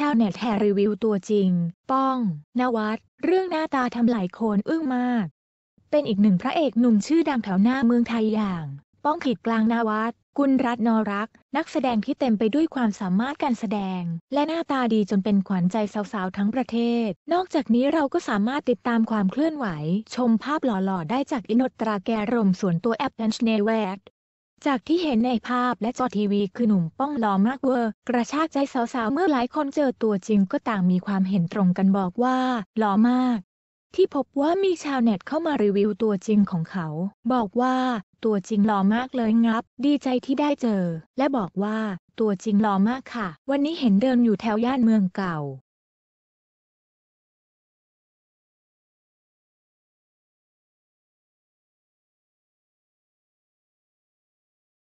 ชาวเน็ตแห่รีวิวตัวจริง ป้อง นวัดเรื่องหน้าตาทำหลายคนอึ้งมาก เป็นอีกหนึ่งพระเอกหนุ่มชื่อดังแถวหน้าเมืองไทยอย่าง ป้องขีดกลางนาวัดกุลรัตนรัก นักแสดงที่เต็มไปด้วยความสามารถการแสดง และหน้าตาดีจนเป็นขวัญใจสาวๆทั้งประเทศ นอกจากนี้เราก็สามารถติดตามความเคลื่อนไหว ชมภาพหล่อๆได้จากอินโนตราแกรมส่วนตัวแอปแอนชเนเวดจากที่เห็นในภาพและจอทีวีคือหนุ่มป้องหล่อมากเวอร์กระชากใจสาวๆเมื่อหลายคนเจอตัวจริงก็ต่างมีความเห็นตรงกันบอกว่าหล่อมาก ที่พบว่ามีชาวเน็ตเข้ามารีวิวตัวจริงของเขา บอกว่าตัวจริงหล่อมากเลยงับ ดีใจที่ได้เจอ และบอกว่า ตัวจริงหล่อมากค่ะ วันนี้เห็นเดินอยู่แถวย่านเมืองเก่า